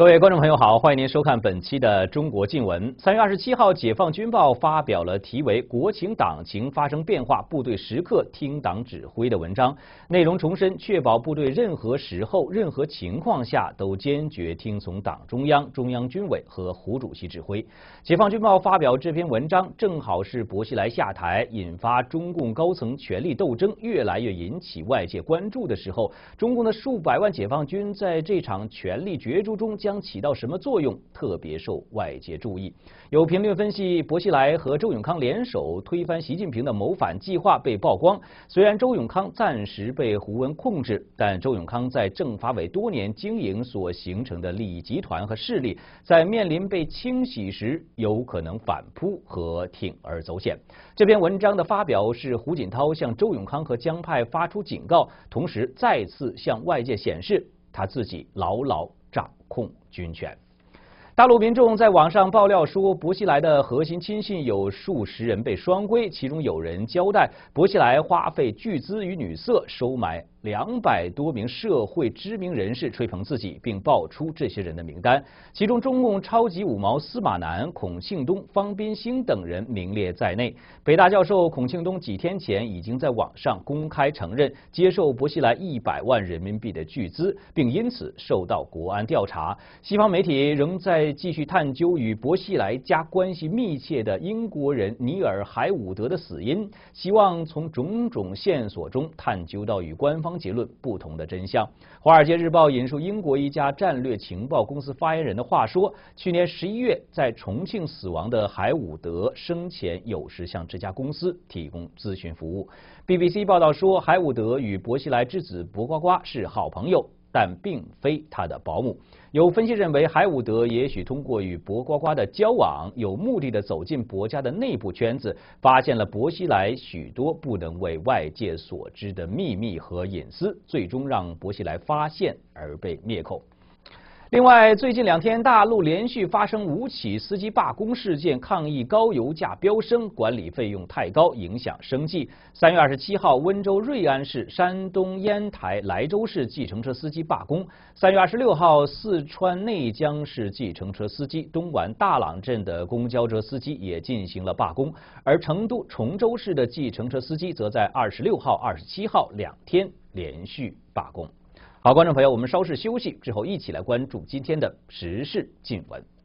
各位观众朋友好，欢迎您收看本期的中国新闻。三月二十七号，《解放军报》发表了题为《国情党情发生变化，部队时刻听党指挥》的文章，内容重申确保部队任何时候、任何情况下都坚决听从党中央、中央军委和胡主席指挥。《解放军报》发表这篇文章，正好是薄熙来下台，引发中共高层权力斗争越来越引起外界关注的时候。中共的数百万解放军在这场权力角逐中将。将起到什么作用？特别受外界注意。有评论分析，薄熙来和周永康联手推翻习近平的谋反计划被曝光。虽然周永康暂时被胡文控制，但周永康在政法委多年经营所形成的利益集团和势力，在面临被清洗时，有可能反扑和铤而走险。这篇文章的发表是胡锦涛向周永康和江派发出警告，同时再次向外界显示他自己牢牢。掌控军权。大陆民众在网上爆料说，薄熙来的核心亲信有数十人被双规，其中有人交代，薄熙来花费巨资与女色收买。两百多名社会知名人士吹捧自己，并爆出这些人的名单，其中中共超级五毛司马南、孔庆东、方斌兴等人名列在内。北大教授孔庆东几天前已经在网上公开承认接受薄熙来一百万人民币的巨资，并因此受到国安调查。西方媒体仍在继续探究与薄熙来家关系密切的英国人尼尔海伍德的死因，希望从种种线索中探究到与官方。结论不同的真相。《华尔街日报》引述英国一家战略情报公司发言人的话说，去年十一月在重庆死亡的海伍德生前有时向这家公司提供咨询服务。BBC 报道说，海伍德与薄熙来之子薄瓜瓜是好朋友，但并非他的保姆。有分析认为，海伍德也许通过与博呱呱的交往，有目的的走进博家的内部圈子，发现了博西莱许多不能为外界所知的秘密和隐私，最终让博西莱发现而被灭口。另外，最近两天，大陆连续发生五起司机罢工事件，抗议高油价飙升、管理费用太高影响生计。三月二十七号，温州瑞安市、山东烟台莱州市计程车司机罢工；三月二十六号，四川内江市计程车司机、东莞大朗镇的公交车司机也进行了罢工；而成都崇州市的计程车司机则在二十六号、二十七号两天连续罢工。好，观众朋友，我们稍事休息之后，一起来关注今天的时事新闻。